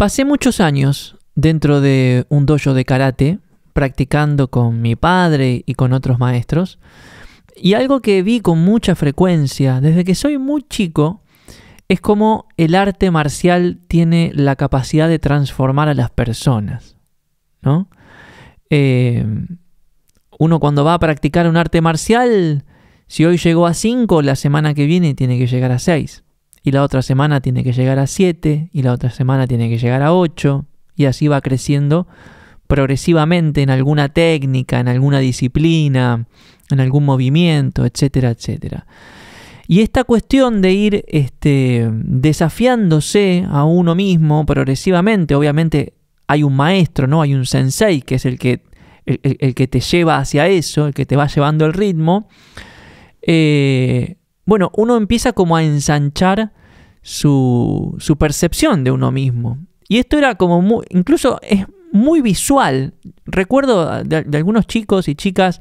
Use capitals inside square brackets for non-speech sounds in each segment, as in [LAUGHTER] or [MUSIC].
Pasé muchos años dentro de un dojo de karate, practicando con mi padre y con otros maestros, y algo que vi con mucha frecuencia desde que soy muy chico es cómo el arte marcial tiene la capacidad de transformar a las personas, ¿no? Eh, uno cuando va a practicar un arte marcial, si hoy llegó a 5, la semana que viene tiene que llegar a 6 y la otra semana tiene que llegar a 7 y la otra semana tiene que llegar a 8 y así va creciendo progresivamente en alguna técnica, en alguna disciplina, en algún movimiento, etcétera, etcétera. Y esta cuestión de ir este, desafiándose a uno mismo progresivamente, obviamente hay un maestro, ¿no? Hay un sensei que es el que, el, que te lleva hacia eso, el que te va llevando el ritmo. Eh, bueno, uno empieza como a ensanchar su, percepción de uno mismo. Y esto era como muy, incluso es muy visual. Recuerdo de, algunos chicos y chicas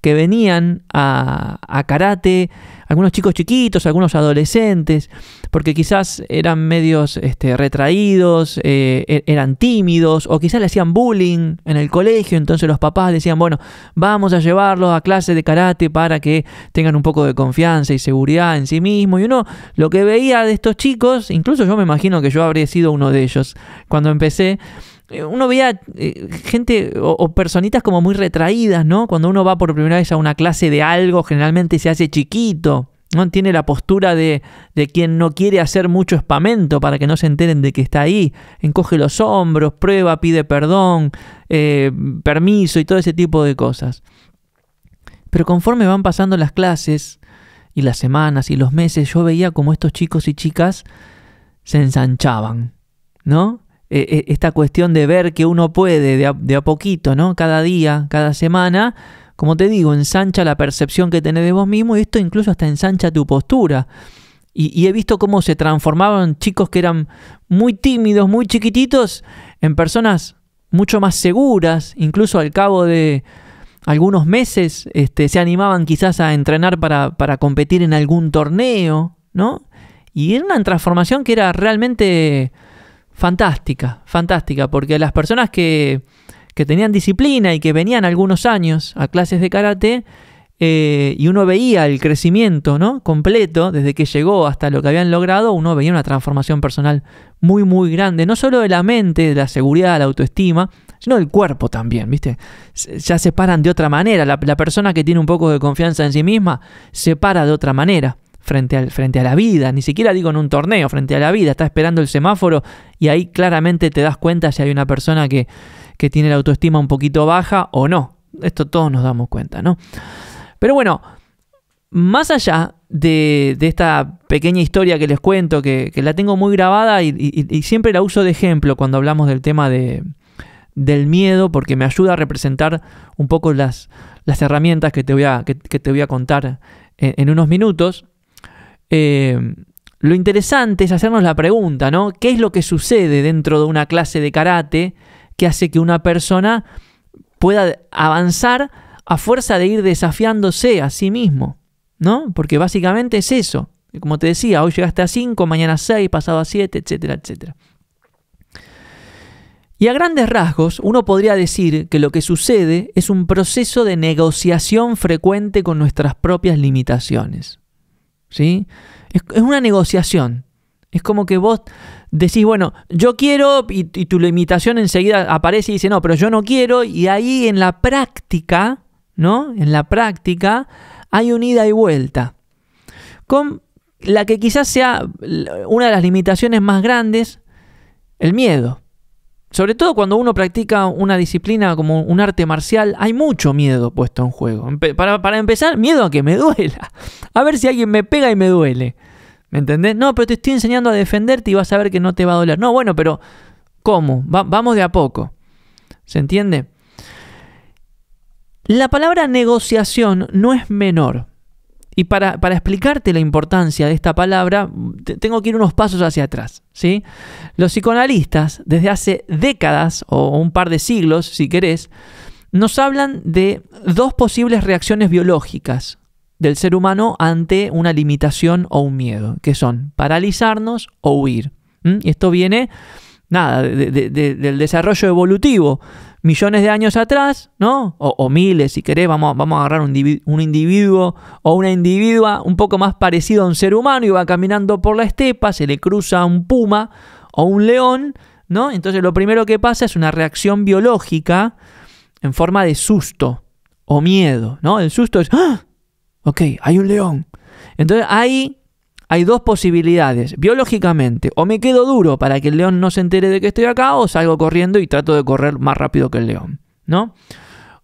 que venían a, karate, algunos chicos chiquitos, algunos adolescentes, porque quizás eran medios este, retraídos, eh, e, eran tímidos, o quizás le hacían bullying en el colegio, entonces los papás decían, bueno, vamos a llevarlos a clase de karate para que tengan un poco de confianza y seguridad en sí mismos. Y uno lo que veía de estos chicos, incluso yo me imagino que yo habría sido uno de ellos cuando empecé, eh, uno veía eh, gente o, personitas como muy retraídas, ¿no? Cuando uno va por primera vez a una clase de algo, generalmente se hace chiquito, ¿no? Tiene la postura de, quien no quiere hacer mucho espamento para que no se enteren de que está ahí. Encoge los hombros, prueba, pide perdón, eh, permiso y todo ese tipo de cosas. Pero conforme van pasando las clases y las semanas y los meses, yo veía como estos chicos y chicas se ensanchaban, ¿no? Eh, eh, esta cuestión de ver que uno puede de a, poquito, ¿no? Cada día, cada semana, como te digo, ensancha la percepción que tenés de vos mismo y esto incluso hasta ensancha tu postura. Y, he visto cómo se transformaban chicos que eran muy tímidos, muy chiquititos, en personas mucho más seguras, incluso al cabo de algunos meses este, se animaban quizás a entrenar para, para competir en algún torneo, ¿no? Y era una transformación que era realmente fantástica, fantástica, porque las personas que, que tenían disciplina y que venían algunos años a clases de karate, eh, y uno veía el crecimiento ¿no? completo, desde que llegó hasta lo que habían logrado, uno veía una transformación personal muy, muy grande, no solo de la mente, de la seguridad, de la autoestima, sino del cuerpo también, ¿viste? Ya se paran de otra manera, la persona que tiene un poco de confianza en sí misma se para de otra manera frente, al, frente a la vida, ni siquiera digo en un torneo, frente a la vida, está esperando el semáforo y ahí claramente te das cuenta si hay una persona que, que tiene la autoestima un poquito baja o no. Esto todos nos damos cuenta, ¿no? Pero bueno, más allá de, de, esta pequeña historia que les cuento, que, que la tengo muy grabada y, siempre la uso de ejemplo cuando hablamos del tema de, del miedo, porque me ayuda a representar un poco las, las herramientas que te voy a, que, te voy a contar en, en, unos minutos. Eh, lo interesante es hacernos la pregunta, ¿no? ¿Qué es lo que sucede dentro de una clase de karate que hace que una persona pueda avanzar a fuerza de ir desafiándose a sí mismo? ¿No? Porque básicamente es eso. Como te decía, hoy llegaste a 5, mañana a 6, pasado a 7, etcétera, etcétera. Y a grandes rasgos, uno podría decir que lo que sucede es un proceso de negociación frecuente con nuestras propias limitaciones. ¿sí? Es, una negociación. Es como que vos decís, bueno, yo quiero, y, y, tu limitación enseguida aparece y dice, no, pero yo no quiero, y ahí en la práctica, ¿no? En la práctica hay un ida y vuelta. Con la que quizás sea una de las limitaciones más grandes, el miedo sobre todo cuando uno practica una disciplina como un arte marcial, hay mucho miedo puesto en juego. Para, empezar, miedo a que me duela. [LAUGHS] A ver si alguien me pega y me duele. ¿Me entendés? No, pero te estoy enseñando a defenderte y vas a ver que no te va a doler. No, bueno, pero ¿cómo? vamos de a poco. ¿Se entiende? La palabra negociación no es menor. Y para, explicarte la importancia de esta palabra, tengo que ir unos pasos hacia atrás. ¿sí? Los psicoanalistas, desde hace décadas o un par de siglos, si querés, nos hablan de dos posibles reacciones biológicas del ser humano ante una limitación o un miedo, que son paralizarnos o huir. Y esto viene, nada, del desarrollo evolutivo millones de años atrás, ¿no? O, miles, si querés, vamos, vamos a agarrar un, individuo, un individuo o una individua un poco más parecido a un ser humano y va caminando por la estepa, se le cruza un puma o un león, ¿no? Entonces lo primero que pasa es una reacción biológica en forma de susto o miedo, ¿no? El susto es, ¡Ah! ok, hay un león. Entonces ahí hay dos posibilidades. Biológicamente, o me quedo duro para que el león no se entere de que estoy acá, o salgo corriendo y trato de correr más rápido que el león. ¿No?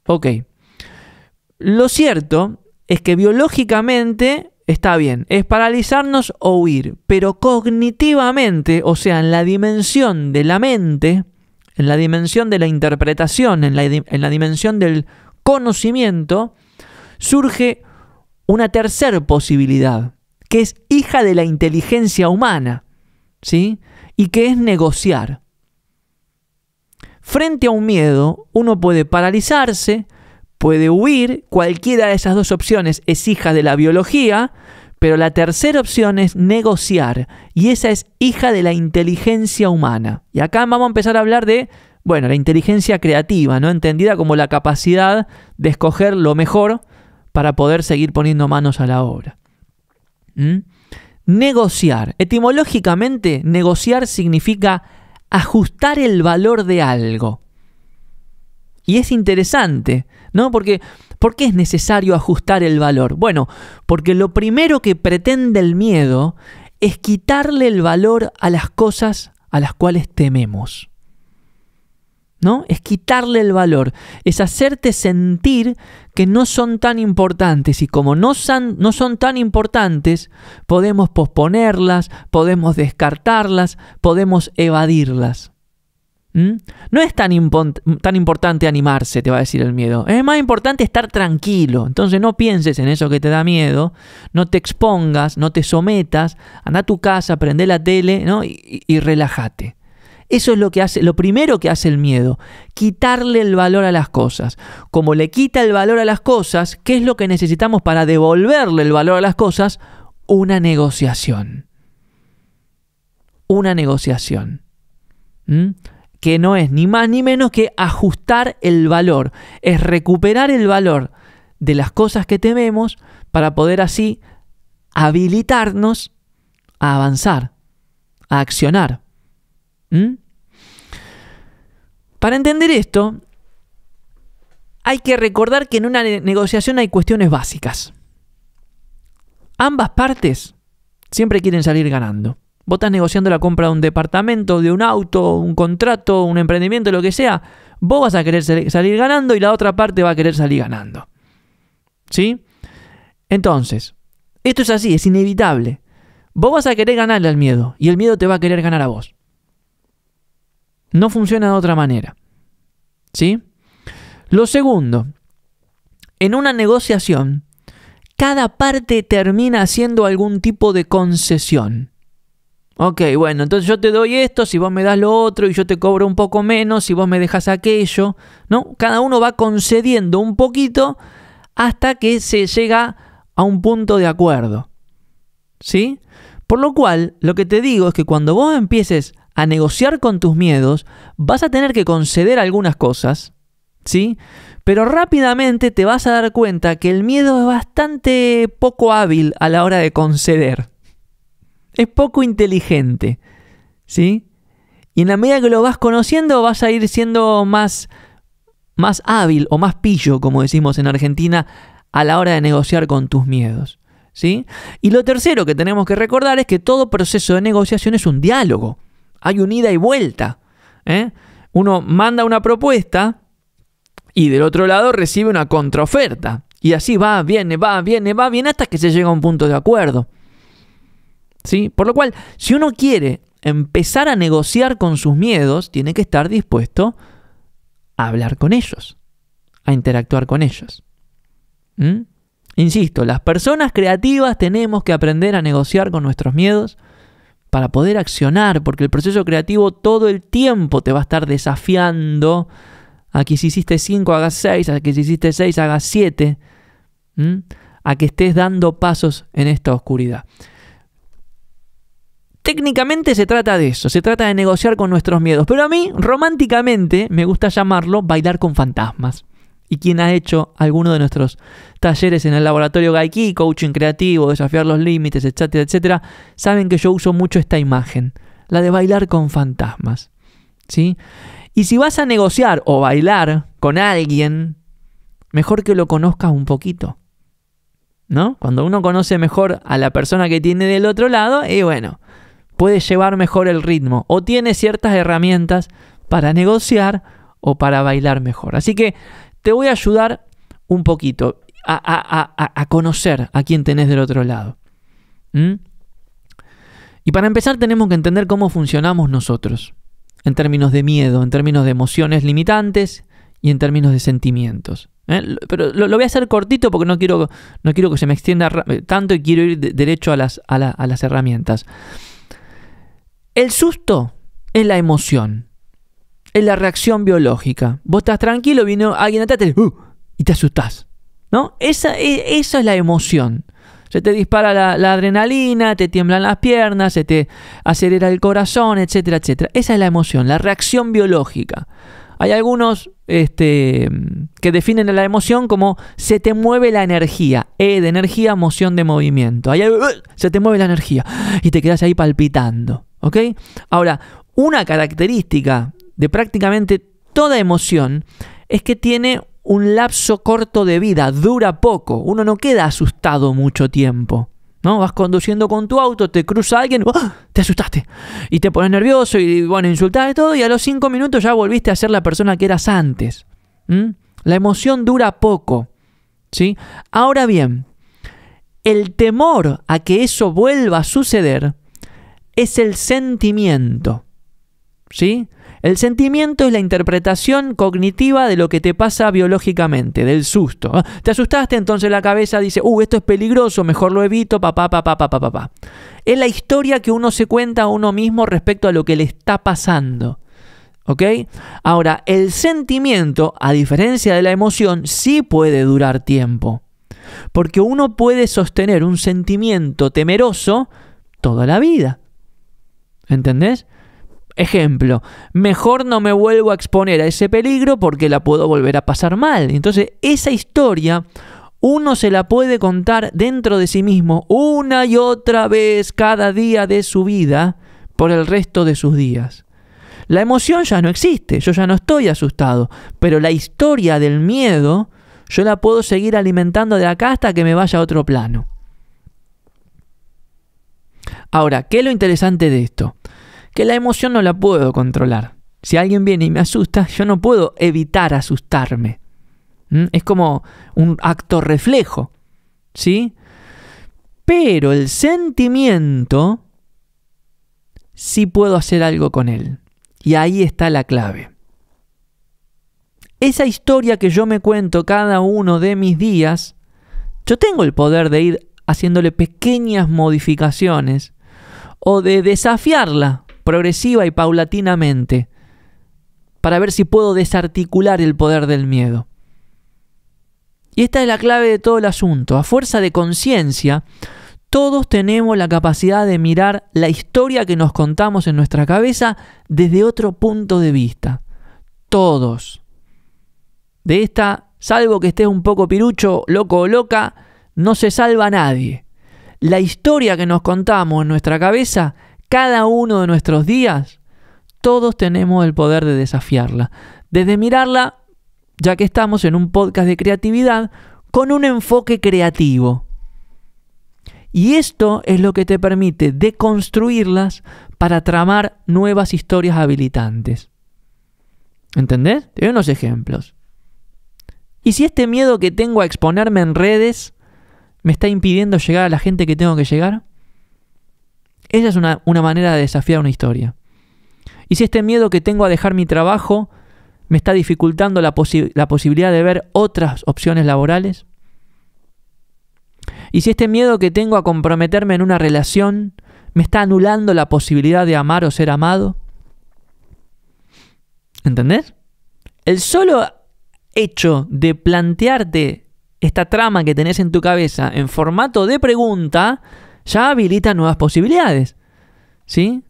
Ok. Lo cierto es que biológicamente está bien, es paralizarnos o huir, pero cognitivamente, o sea, en la dimensión de la mente, en la dimensión de la interpretación, en la, en la dimensión del conocimiento, surge una tercera posibilidad que es hija de la inteligencia humana, ¿sí? Y que es negociar. Frente a un miedo, uno puede paralizarse, puede huir, cualquiera de esas dos opciones es hija de la biología, pero la tercera opción es negociar, y esa es hija de la inteligencia humana. Y acá vamos a empezar a hablar de, bueno, la inteligencia creativa, ¿no? Entendida como la capacidad de escoger lo mejor para poder seguir poniendo manos a la obra. ¿Mm? Negociar. Etimológicamente, negociar significa ajustar el valor de algo. Y es interesante, ¿no? Porque ¿por qué es necesario ajustar el valor? Bueno, porque lo primero que pretende el miedo es quitarle el valor a las cosas a las cuales tememos. Es quitarle el valor, es hacerte sentir que no son tan importantes y como no son, no son tan importantes, podemos posponerlas, podemos descartarlas, podemos evadirlas. ¿Mm? No es tan, tan, importante animarse, te va a decir el miedo. Es más importante estar tranquilo. Entonces no pienses en eso que te da miedo, no te expongas, no te sometas, anda a tu casa, prende la tele ¿no? y relájate. Eso es lo que hace, lo primero que hace el miedo, quitarle el valor a las cosas. Como le quita el valor a las cosas, ¿qué es lo que necesitamos para devolverle el valor a las cosas? Una negociación. Una negociación. ¿Mm? Que no es ni más ni menos que ajustar el valor. Es recuperar el valor de las cosas que tememos para poder así habilitarnos a avanzar, a accionar. ¿Mm? Para entender esto, hay que recordar que en una negociación hay cuestiones básicas. Ambas partes siempre quieren salir ganando. Vos estás negociando la compra de un departamento, de un auto, un contrato, un emprendimiento, lo que sea. Vos vas a querer salir ganando y la otra parte va a querer salir ganando. ¿Sí? Entonces, esto es así, es inevitable. Vos vas a querer ganarle al miedo y el miedo te va a querer ganar a vos. No funciona de otra manera. ¿Sí? Lo segundo, en una negociación, cada parte termina haciendo algún tipo de concesión. Ok, bueno, entonces yo te doy esto, si vos me das lo otro y yo te cobro un poco menos, si vos me dejas aquello, ¿no? Cada uno va concediendo un poquito hasta que se llega a un punto de acuerdo. ¿Sí? Por lo cual, lo que te digo es que cuando vos empieces a negociar con tus miedos, vas a tener que conceder algunas cosas, ¿sí? Pero rápidamente te vas a dar cuenta que el miedo es bastante poco hábil a la hora de conceder. Es poco inteligente, ¿sí? Y en la medida que lo vas conociendo, vas a ir siendo más, más hábil o más pillo, como decimos en Argentina, a la hora de negociar con tus miedos. ¿Sí? Y lo tercero que tenemos que recordar es que todo proceso de negociación es un diálogo. Hay un ida y vuelta. ¿eh? Uno manda una propuesta y del otro lado recibe una contraoferta. Y así va, viene, va, viene, va, viene hasta que se llega a un punto de acuerdo. ¿Sí? Por lo cual, si uno quiere empezar a negociar con sus miedos, tiene que estar dispuesto a hablar con ellos, a interactuar con ellos. ¿Mm? Insisto, las personas creativas tenemos que aprender a negociar con nuestros miedos para poder accionar, porque el proceso creativo todo el tiempo te va a estar desafiando a que si hiciste 5 hagas 6, a que si hiciste 6 hagas 7, a que estés dando pasos en esta oscuridad. Técnicamente se trata de eso, se trata de negociar con nuestros miedos, pero a mí románticamente me gusta llamarlo bailar con fantasmas y quien ha hecho alguno de nuestros talleres en el laboratorio Gaiki, coaching creativo, desafiar los límites, etcétera, etcétera, saben que yo uso mucho esta imagen, la de bailar con fantasmas. ¿Sí? Y si vas a negociar o bailar con alguien, mejor que lo conozcas un poquito. ¿No? Cuando uno conoce mejor a la persona que tiene del otro lado, y bueno, puede llevar mejor el ritmo o tiene ciertas herramientas para negociar o para bailar mejor. Así que te voy a ayudar un poquito a, conocer a quién tenés del otro lado. Y para empezar tenemos que entender cómo funcionamos nosotros, en términos de miedo, en términos de emociones limitantes y en términos de sentimientos. ¿eh? Pero lo, voy a hacer cortito porque no quiero, no quiero que se me extienda eh, tanto y quiero ir derecho a las, a las herramientas. El susto es la emoción es la reacción biológica. Vos estás tranquilo, vino alguien atrás uh, y te asustás. ¿no? E, esa, es la emoción. Se te dispara la, adrenalina, te tiemblan las piernas, se te acelera el corazón, etcétera, etcétera. Esa es la emoción, la reacción biológica. Hay algunos este, que definen la emoción como se te mueve la energía. E de energía, moción de movimiento. Uh, se te mueve la energía y te quedas ahí palpitando. ¿Ok? Ahora, una característica de prácticamente toda emoción es que tiene un lapso corto de vida, dura poco, uno no queda asustado mucho tiempo. ¿No? Vas conduciendo con tu auto, te cruza alguien, ¡ah! te asustaste y te pones nervioso y bueno, insultas y todo y a los cinco minutos ya volviste a ser la persona que eras antes. La emoción dura poco. ¿sí? Ahora bien, el temor a que eso vuelva a suceder es el sentimiento. ¿sí? El sentimiento es la interpretación cognitiva de lo que te pasa biológicamente, del susto. ¿ah? Te asustaste, entonces la cabeza dice, uh, esto es peligroso, mejor lo evito, papá, papá, papá, papá. Es la historia que uno se cuenta a uno mismo respecto a lo que le está pasando. ¿Ok? Ahora, el sentimiento, a diferencia de la emoción, sí puede durar tiempo. Porque uno puede sostener un sentimiento temeroso toda la vida. ¿Entendés? Ejemplo, mejor no me vuelvo a exponer a ese peligro porque la puedo volver a pasar mal. Entonces, esa historia uno se la puede contar dentro de sí mismo una y otra vez cada día de su vida por el resto de sus días. La emoción ya no existe, yo ya no estoy asustado, pero la historia del miedo yo la puedo seguir alimentando de acá hasta que me vaya a otro plano. Ahora, ¿qué es lo interesante de esto? que la emoción no la puedo controlar. Si alguien viene y me asusta, yo no puedo evitar asustarme. ¿Mm? Es como un acto reflejo. ¿Sí? Pero el sentimiento sí puedo hacer algo con él. Y ahí está la clave. Esa historia que yo me cuento cada uno de mis días, yo tengo el poder de ir haciéndole pequeñas modificaciones o de desafiarla progresiva y paulatinamente, para ver si puedo desarticular el poder del miedo. Y esta es la clave de todo el asunto. A fuerza de conciencia, todos tenemos la capacidad de mirar la historia que nos contamos en nuestra cabeza desde otro punto de vista. Todos. De esta, salvo que estés un poco pirucho, loco o loca, no se salva nadie. La historia que nos contamos en nuestra cabeza cada uno de nuestros días, todos tenemos el poder de desafiarla. Desde mirarla, ya que estamos en un podcast de creatividad, con un enfoque creativo. Y esto es lo que te permite deconstruirlas para tramar nuevas historias habilitantes. ¿Entendés? Te doy unos ejemplos. ¿Y si este miedo que tengo a exponerme en redes me está impidiendo llegar a la gente que tengo que llegar? Esa es una, manera de desafiar una historia. Y si este miedo que tengo a dejar mi trabajo me está dificultando la, la, posibilidad de ver otras opciones laborales? ¿Y si este miedo que tengo a comprometerme en una relación me está anulando la posibilidad de amar o ser amado? ¿Entendés? El solo hecho de plantearte esta trama que tenés en tu cabeza en formato de pregunta ya habilita nuevas posibilidades. ¿Sí?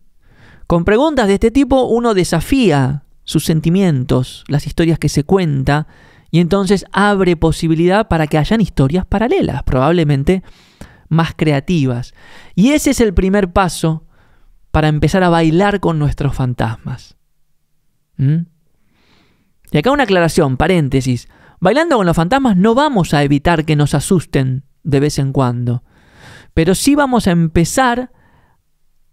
Con preguntas de este tipo uno desafía sus sentimientos, las historias que se cuenta, y entonces abre posibilidad para que hayan historias paralelas, probablemente más creativas. Y ese es el primer paso para empezar a bailar con nuestros fantasmas. ¿Mm? Y acá una aclaración, paréntesis. Bailando con los fantasmas no vamos a evitar que nos asusten de vez en cuando pero sí vamos a empezar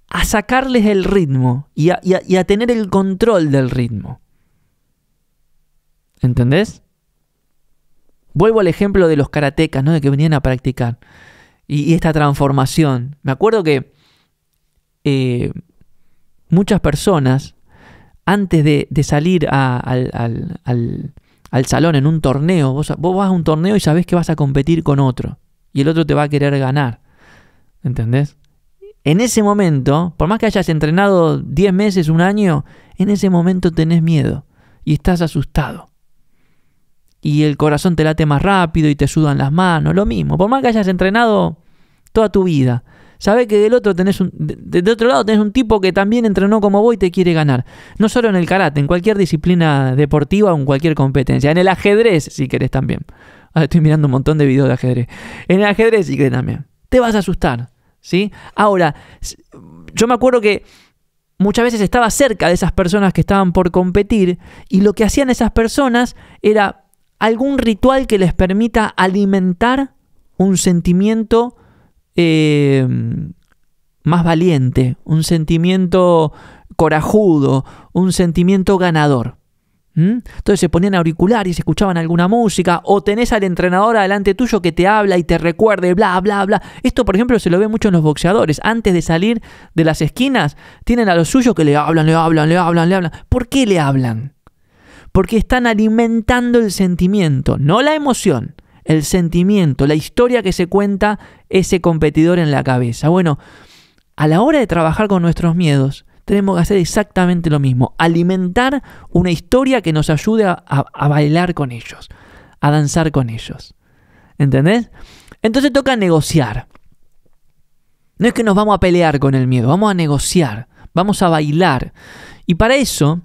a sacarles el ritmo y a, tener el control del ritmo. ¿Entendés? Vuelvo al ejemplo de los karatecas, ¿no? De que venían a practicar. Y, esta transformación. Me acuerdo que eh, muchas personas, antes de, salir al, salón en un torneo, vos vas a un torneo y sabés que vas a competir con otro. Y el otro te va a querer ganar. ¿Entendés? En ese momento, por más que hayas entrenado 10 meses, un año, en ese momento tenés miedo y estás asustado. Y el corazón te late más rápido y te sudan las manos, lo mismo. Por más que hayas entrenado toda tu vida, sabe que del otro, tenés de, otro lado tenés un tipo que también entrenó como vos y te quiere ganar. No solo en el karate, en cualquier disciplina deportiva o en cualquier competencia. En el ajedrez, si querés también. Ah, estoy mirando un montón de videos de ajedrez. En el ajedrez, si querés también. Te vas a asustar Ahora, yo me acuerdo que muchas veces estaba cerca de esas personas que estaban por competir y lo que hacían esas personas era algún ritual que les permita alimentar un sentimiento em, más valiente, un sentimiento corajudo, un sentimiento ganador. ¿Mm? Entonces se ponían auricular se escuchaban alguna música, o tenés al entrenador adelante tuyo que te habla y te recuerde, bla, bla, bla. Esto, por ejemplo, se lo ve mucho en los boxeadores. Antes de salir de las esquinas, tienen a los suyos que le hablan, le hablan, le hablan, le hablan. ¿Por qué le hablan? Porque están alimentando el sentimiento, no la emoción el sentimiento, la historia que se cuenta ese competidor en la cabeza. Bueno, a la hora de trabajar con nuestros miedos, tenemos que hacer exactamente lo mismo, alimentar una historia que nos ayude a, bailar con ellos, a danzar con ellos. ¿Entendés? Entonces toca negociar. No es que nos vamos a pelear con el miedo, vamos a negociar, vamos a bailar. Y para eso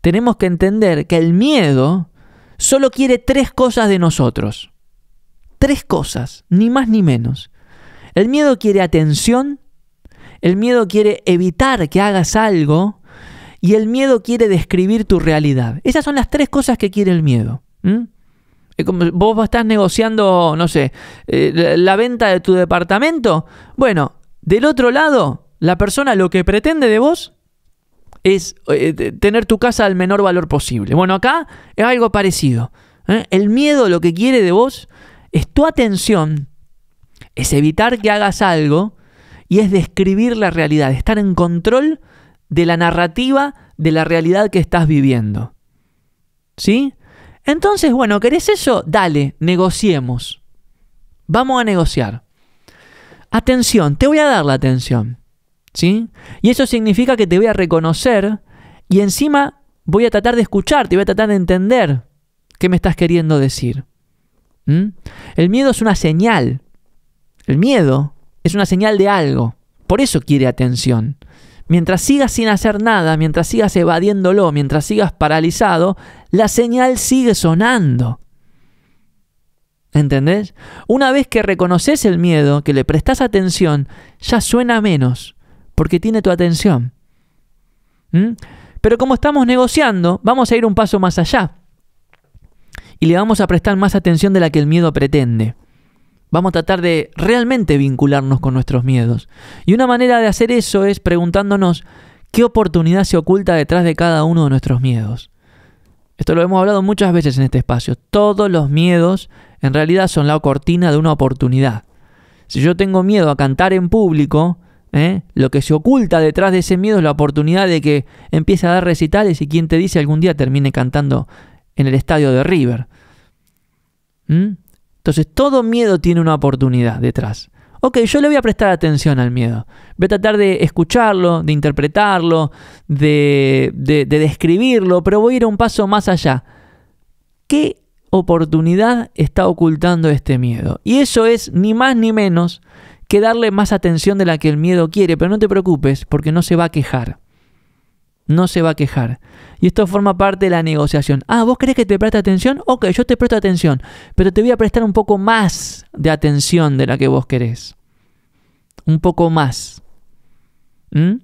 tenemos que entender que el miedo solo quiere tres cosas de nosotros. Tres cosas, ni más ni menos. El miedo quiere atención, el miedo quiere evitar que hagas algo y el miedo quiere describir tu realidad. Esas son las tres cosas que quiere el miedo. Vos estás negociando, no sé, eh, la venta de tu departamento. Bueno, del otro lado, la persona lo que pretende de vos es eh, tener tu casa al menor valor posible. Bueno, acá es algo parecido. ¿eh? El miedo lo que quiere de vos es tu atención, es evitar que hagas algo y es describir la realidad, estar en control de la narrativa de la realidad que estás viviendo. ¿Sí? Entonces, bueno, ¿querés eso? Dale, negociemos. Vamos a negociar. Atención, te voy a dar la atención. ¿Sí? Y eso significa que te voy a reconocer y encima voy a tratar de escucharte, voy a tratar de entender qué me estás queriendo decir. ¿Mm? El miedo es una señal. El miedo es una señal de algo. Por eso quiere atención. Mientras sigas sin hacer nada, mientras sigas evadiéndolo, mientras sigas paralizado, la señal sigue sonando. ¿Entendés? Una vez que reconoces el miedo, que le prestas atención, ya suena menos, porque tiene tu atención. ¿Mm? Pero como estamos negociando, vamos a ir un paso más allá. Y le vamos a prestar más atención de la que el miedo pretende. Vamos a tratar de realmente vincularnos con nuestros miedos. Y una manera de hacer eso es preguntándonos qué oportunidad se oculta detrás de cada uno de nuestros miedos. Esto lo hemos hablado muchas veces en este espacio. Todos los miedos en realidad son la cortina de una oportunidad. Si yo tengo miedo a cantar en público, ¿eh? lo que se oculta detrás de ese miedo es la oportunidad de que empiece a dar recitales y quien te dice algún día termine cantando en el estadio de River. ¿Mm? Entonces, todo miedo tiene una oportunidad detrás. Ok, yo le voy a prestar atención al miedo. Voy a tratar de escucharlo, de interpretarlo, de, describirlo, pero voy a ir un paso más allá. ¿Qué oportunidad está ocultando este miedo? Y eso es ni más ni menos que darle más atención de la que el miedo quiere, pero no te preocupes porque no se va a quejar no se va a quejar. Y esto forma parte de la negociación. Ah, ¿vos querés que te preste atención? Ok, yo te presto atención, pero te voy a prestar un poco más de atención de la que vos querés. Un poco más. ¿Mm?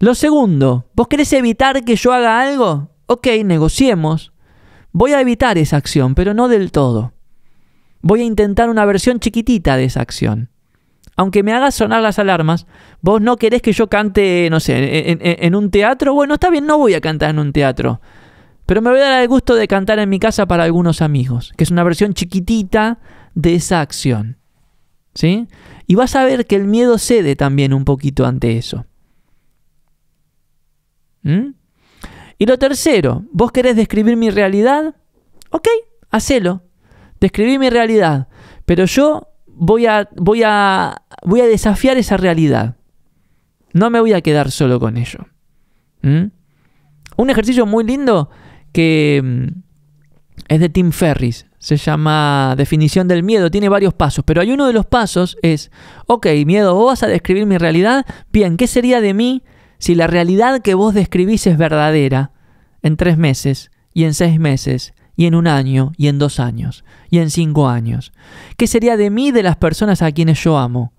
Lo segundo, ¿vos querés evitar que yo haga algo? Ok, negociemos. Voy a evitar esa acción, pero no del todo. Voy a intentar una versión chiquitita de esa acción aunque me hagas sonar las alarmas, vos no querés que yo cante, no sé, en, un teatro. Bueno, está bien, no voy a cantar en un teatro. Pero me voy a dar el gusto de cantar en mi casa para algunos amigos, que es una versión chiquitita de esa acción. ¿Sí? Y vas a ver que el miedo cede también un poquito ante eso. ¿Mm? Y lo tercero, vos querés describir mi realidad, ok, hacelo. Describí mi realidad, pero yo voy a, voy a, voy a desafiar esa realidad. No me voy a quedar solo con ello. ¿Mm? Un ejercicio muy lindo que mm, es de Tim Ferris. Se llama Definición del miedo. Tiene varios pasos, pero hay uno de los pasos es, ok, miedo, vos vas a describir mi realidad. Bien, ¿qué sería de mí si la realidad que vos describís es verdadera en tres meses y en seis meses y en un año, y en dos años, y en cinco años? ¿Qué sería de mí de las personas a quienes yo amo?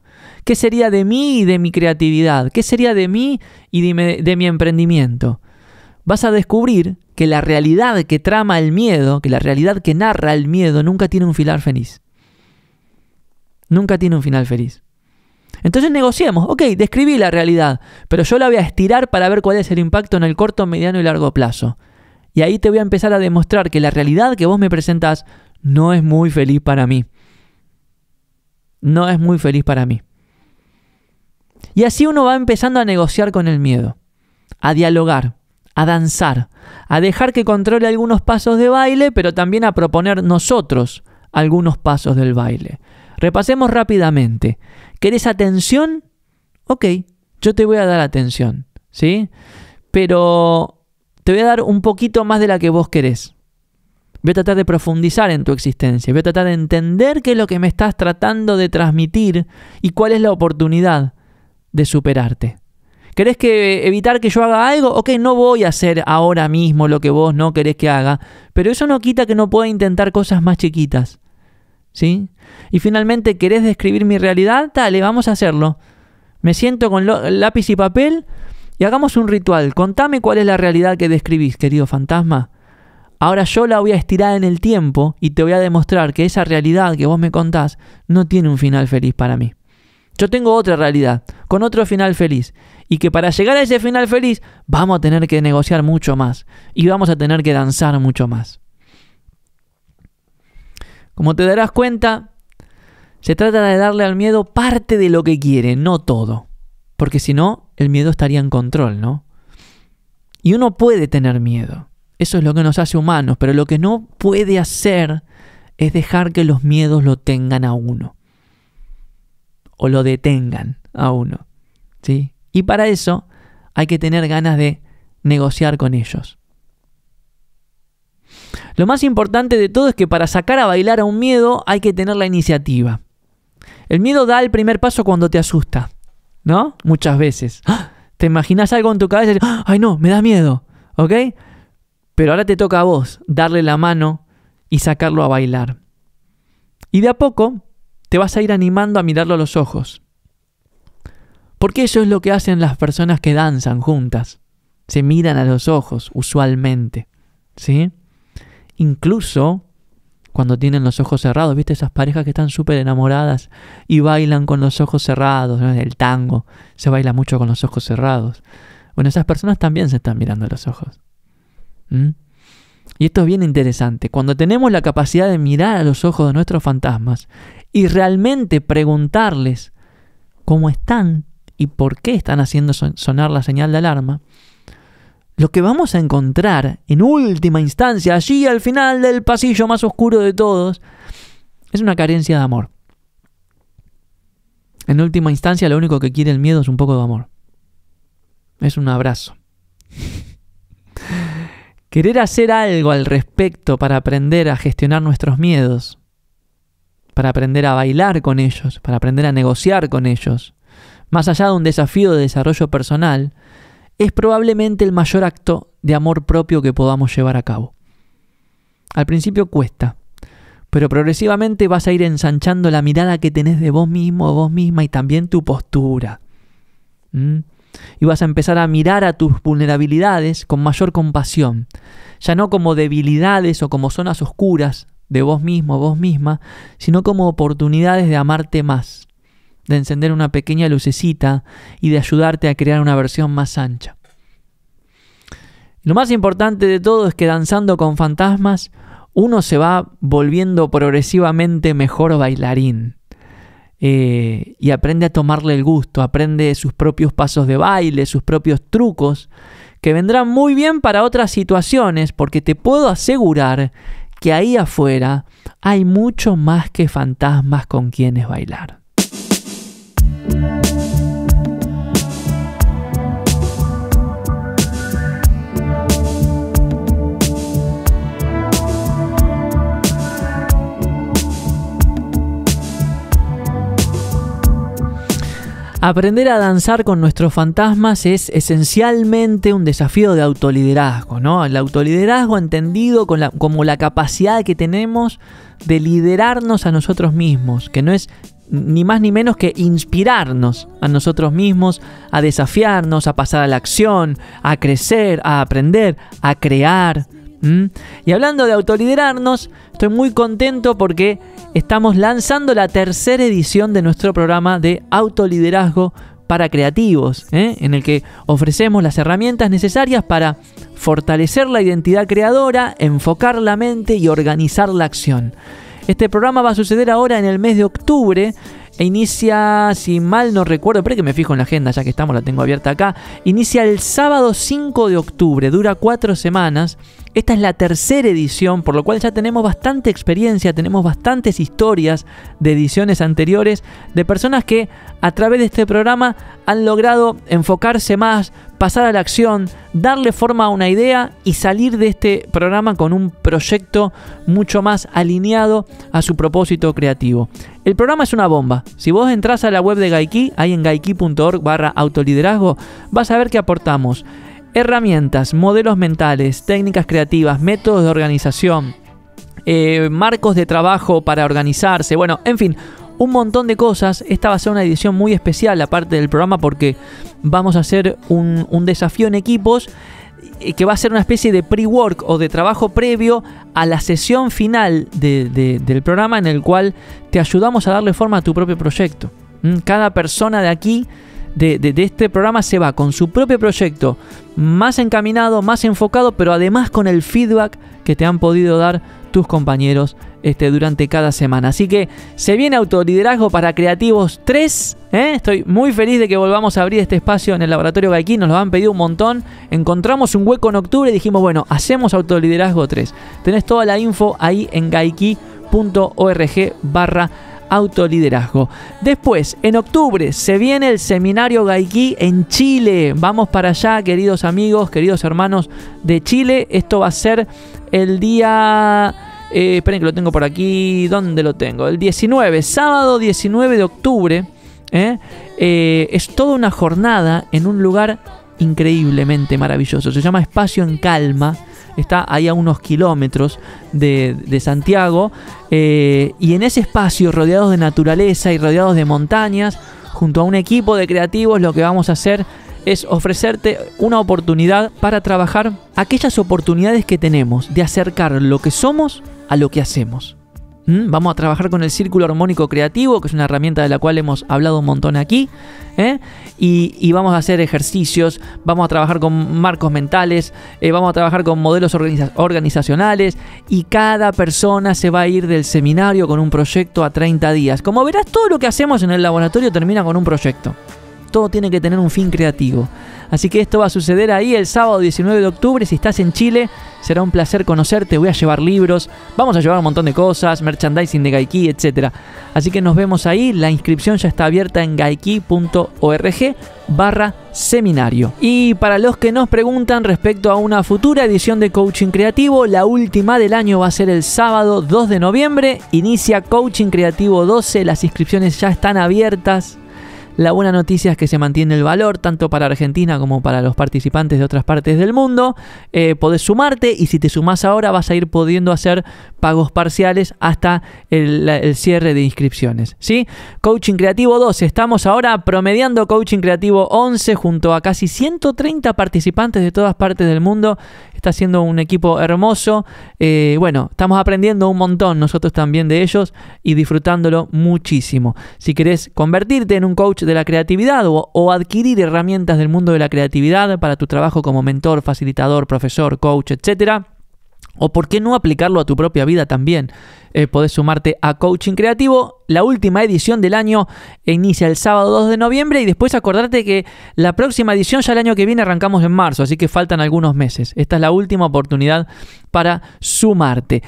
¿Qué sería de mí y de mi creatividad? ¿Qué sería de mí y de mi, de mi emprendimiento? Vas a descubrir que la realidad que trama el miedo, que la realidad que narra el miedo, nunca tiene un final feliz. Nunca tiene un final feliz. Entonces negociemos, ok, describí la realidad, pero yo la voy a estirar para ver cuál es el impacto en el corto, mediano y largo plazo. Y ahí te voy a empezar a demostrar que la realidad que vos me presentas no es muy feliz para mí. No es muy feliz para mí. Y así uno va empezando a negociar con el miedo, a dialogar, a danzar, a dejar que controle algunos pasos de baile, pero también a proponer nosotros algunos pasos del baile. Repasemos rápidamente. ¿Querés atención? Ok, yo te voy a dar atención, ¿sí? Pero te voy a dar un poquito más de la que vos querés. Voy a tratar de profundizar en tu existencia, voy a tratar de entender qué es lo que me estás tratando de transmitir y cuál es la oportunidad de superarte. ¿Querés que eh, evitar que yo haga algo? Ok, no voy a hacer ahora mismo lo que vos no querés que haga, pero eso no quita que no pueda intentar cosas más chiquitas. ¿Sí? Y finalmente, ¿querés describir mi realidad? Dale, vamos a hacerlo. Me siento con lápiz y papel y hagamos un ritual. Contame cuál es la realidad que describís, querido fantasma. Ahora yo la voy a estirar en el tiempo y te voy a demostrar que esa realidad que vos me contás no tiene un final feliz para mí. Yo tengo otra realidad, con otro final feliz, y que para llegar a ese final feliz vamos a tener que negociar mucho más y vamos a tener que danzar mucho más. Como te darás cuenta, se trata de darle al miedo parte de lo que quiere, no todo, porque si no, el miedo estaría en control, ¿no? Y uno puede tener miedo. Eso es lo que nos hace humanos, pero lo que no puede hacer es dejar que los miedos lo tengan a uno. O lo detengan a uno. ¿sí? Y para eso hay que tener ganas de negociar con ellos. Lo más importante de todo es que para sacar a bailar a un miedo hay que tener la iniciativa. El miedo da el primer paso cuando te asusta. ¿no? Muchas veces. ¡Ah! Te imaginas algo en tu cabeza y, ah, ay no, me da miedo, ¿ok? Pero ahora te toca a vos darle la mano y sacarlo a bailar. Y de a poco te vas a ir animando a mirarlo a los ojos. Porque eso es lo que hacen las personas que danzan juntas. Se miran a los ojos, usualmente. ¿Sí? Incluso cuando tienen los ojos cerrados. ¿Viste esas parejas que están súper enamoradas y bailan con los ojos cerrados? ¿no? El tango se baila mucho con los ojos cerrados. Bueno, esas personas también se están mirando a los ojos. ¿Mm? Y esto es bien interesante. Cuando tenemos la capacidad de mirar a los ojos de nuestros fantasmas y realmente preguntarles cómo están y por qué están haciendo sonar la señal de alarma, lo que vamos a encontrar en última instancia, allí al final del pasillo más oscuro de todos, es una carencia de amor. En última instancia, lo único que quiere el miedo es un poco de amor. Es un abrazo. [LAUGHS] Querer hacer algo al respecto para aprender a gestionar nuestros miedos, para aprender a bailar con ellos, para aprender a negociar con ellos, más allá de un desafío de desarrollo personal, es probablemente el mayor acto de amor propio que podamos llevar a cabo. Al principio cuesta, pero progresivamente vas a ir ensanchando la mirada que tenés de vos mismo o vos misma y también tu postura. ¿Mm? Y vas a empezar a mirar a tus vulnerabilidades con mayor compasión, ya no como debilidades o como zonas oscuras de vos mismo o vos misma, sino como oportunidades de amarte más, de encender una pequeña lucecita y de ayudarte a crear una versión más ancha. Lo más importante de todo es que danzando con fantasmas uno se va volviendo progresivamente mejor bailarín. Eh, y aprende a tomarle el gusto, aprende sus propios pasos de baile, sus propios trucos, que vendrán muy bien para otras situaciones, porque te puedo asegurar que ahí afuera hay mucho más que fantasmas con quienes bailar. Aprender a danzar con nuestros fantasmas es esencialmente un desafío de autoliderazgo, ¿no? El autoliderazgo entendido como la capacidad que tenemos de liderarnos a nosotros mismos, que no es ni más ni menos que inspirarnos a nosotros mismos, a desafiarnos, a pasar a la acción, a crecer, a aprender, a crear. Y hablando de autoliderarnos, estoy muy contento porque estamos lanzando la tercera edición de nuestro programa de autoliderazgo para creativos, ¿eh? en el que ofrecemos las herramientas necesarias para fortalecer la identidad creadora, enfocar la mente y organizar la acción. Este programa va a suceder ahora en el mes de octubre e inicia, si mal no recuerdo, pero que me fijo en la agenda, ya que estamos, la tengo abierta acá. Inicia el sábado 5 de octubre, dura cuatro semanas. Esta es la tercera edición, por lo cual ya tenemos bastante experiencia, tenemos bastantes historias de ediciones anteriores de personas que a través de este programa han logrado enfocarse más, pasar a la acción, darle forma a una idea y salir de este programa con un proyecto mucho más alineado a su propósito creativo. El programa es una bomba. Si vos entras a la web de Gaiki, ahí en gaiki.org barra autoliderazgo, vas a ver que aportamos herramientas, modelos mentales, técnicas creativas, métodos de organización, eh, marcos de trabajo para organizarse, bueno, en fin, un montón de cosas. Esta va a ser una edición muy especial aparte del programa porque vamos a hacer un desafío en equipos eh, que va a ser una especie de pre-work o de trabajo previo a la sesión final del programa en el cual te ayudamos a darle forma a tu propio proyecto. ¿Mm? Cada persona de aquí, de, de este programa, se va con su propio proyecto más encaminado, más enfocado, pero además con el feedback que te han podido dar tus compañeros este, durante cada semana. Así que se viene autoliderazgo para creativos 3. ¿eh? Estoy muy feliz de que volvamos a abrir este espacio en el laboratorio Gaiki Nos lo han pedido un montón. Encontramos un hueco en octubre y dijimos, bueno, hacemos autoliderazgo 3. Tenés toda la info ahí en gaiki.org barra autoliderazgo. Después, en octubre, se viene el seminario Gaiki en Chile. Vamos para allá, queridos amigos, queridos hermanos de Chile. Esto va a ser el día eh, esperen que lo tengo por aquí. ¿Dónde lo tengo? El 19, sábado 19 de octubre. ¿eh? Eh, es toda una jornada en un lugar increíblemente maravilloso. Se llama Espacio en Calma. Está ahí a unos kilómetros de, de Santiago. y en ese espacio, rodeados de naturaleza y rodeados de montañas, junto a un equipo de creativos, lo que vamos a hacer es ofrecerte una oportunidad para trabajar aquellas oportunidades que tenemos de acercar lo que somos a lo que hacemos. ¿Mm? Vamos a trabajar con el círculo armónico creativo, que es una herramienta de la cual hemos hablado un montón aquí. ¿eh? Y, vamos a hacer ejercicios, vamos a trabajar con marcos mentales, eh, vamos a trabajar con modelos organizacionales. Y cada persona se va a ir del seminario con un proyecto a 30 días. Como verás, todo lo que hacemos en el laboratorio termina con un proyecto todo tiene que tener un fin creativo. Así que esto va a suceder ahí el sábado 19 de octubre. Si estás en Chile, será un placer conocerte. Voy a llevar libros, vamos a llevar un montón de cosas, merchandising de Gaiki, etc. Así que nos vemos ahí. La inscripción ya está abierta en gaiki.org barra seminario. Y para los que nos preguntan respecto a una futura edición de Coaching Creativo, la última del año va a ser el sábado 2 de noviembre. Inicia Coaching Creativo 12, las inscripciones ya están abiertas. La buena noticia es que se mantiene el valor tanto para Argentina como para los participantes de otras partes del mundo. Eh, podés sumarte y si te sumás ahora vas a ir pudiendo hacer pagos parciales hasta el, cierre de inscripciones. ¿sí? Coaching Creativo 12 Estamos ahora promediando Coaching Creativo 11 junto a casi 130 participantes de todas partes del mundo está siendo un equipo hermoso. Eh, bueno, estamos aprendiendo un montón nosotros también de ellos y disfrutándolo muchísimo. Si querés convertirte en un coach de la creatividad o, adquirir herramientas del mundo de la creatividad para tu trabajo como mentor, facilitador, profesor, coach, etc. O por qué no aplicarlo a tu propia vida también. Eh, podés sumarte a Coaching Creativo. La última edición del año inicia el sábado 2 de noviembre y después acordarte que la próxima edición ya el año que viene arrancamos en marzo, así que faltan algunos meses. Esta es la última oportunidad para sumarte.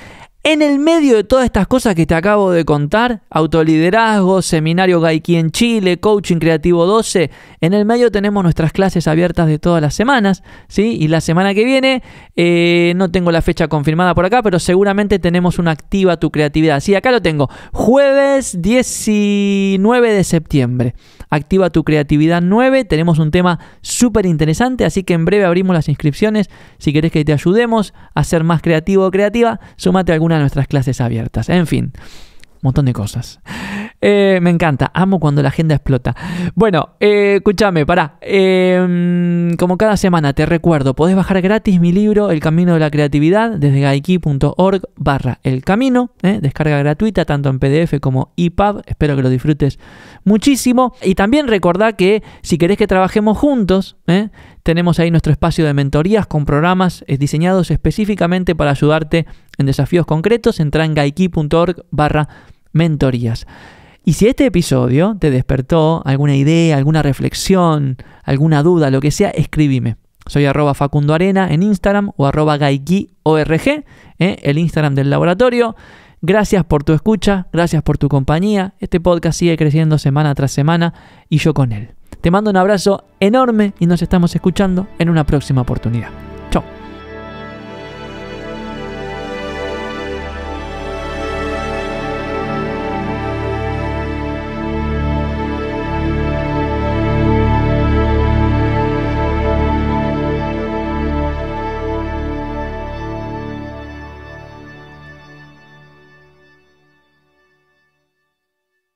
En el medio de todas estas cosas que te acabo de contar, autoliderazgo, seminario Gaiki en Chile, coaching creativo 12, en el medio tenemos nuestras clases abiertas de todas las semanas, ¿sí? Y la semana que viene, eh, no tengo la fecha confirmada por acá, pero seguramente tenemos una activa tu creatividad. Sí, acá lo tengo, jueves 19 de septiembre. Activa tu creatividad 9, tenemos un tema súper interesante, así que en breve abrimos las inscripciones. Si querés que te ayudemos a ser más creativo o creativa, sumate a alguna a nuestras clases abiertas. En fin, un montón de cosas. Eh, me encanta, amo cuando la agenda explota. Bueno, eh, escúchame, pará. Em, como cada semana, te recuerdo, podés bajar gratis mi libro El Camino de la Creatividad desde gaiki.org barra El Camino. Eh, descarga gratuita, tanto en PDF como EPUB. Espero que lo disfrutes muchísimo. Y también recordá que si querés que trabajemos juntos, tenemos ahí nuestro espacio de mentorías con programas diseñados específicamente para ayudarte en desafíos concretos. Entra en gaiki.org barra mentorías. Y si este episodio te despertó alguna idea, alguna reflexión, alguna duda, lo que sea, escríbime. Soy arroba Facundo Arena en Instagram o arroba ¿eh? el Instagram del laboratorio. Gracias por tu escucha, gracias por tu compañía. Este podcast sigue creciendo semana tras semana y yo con él. Te mando un abrazo enorme y nos estamos escuchando en una próxima oportunidad.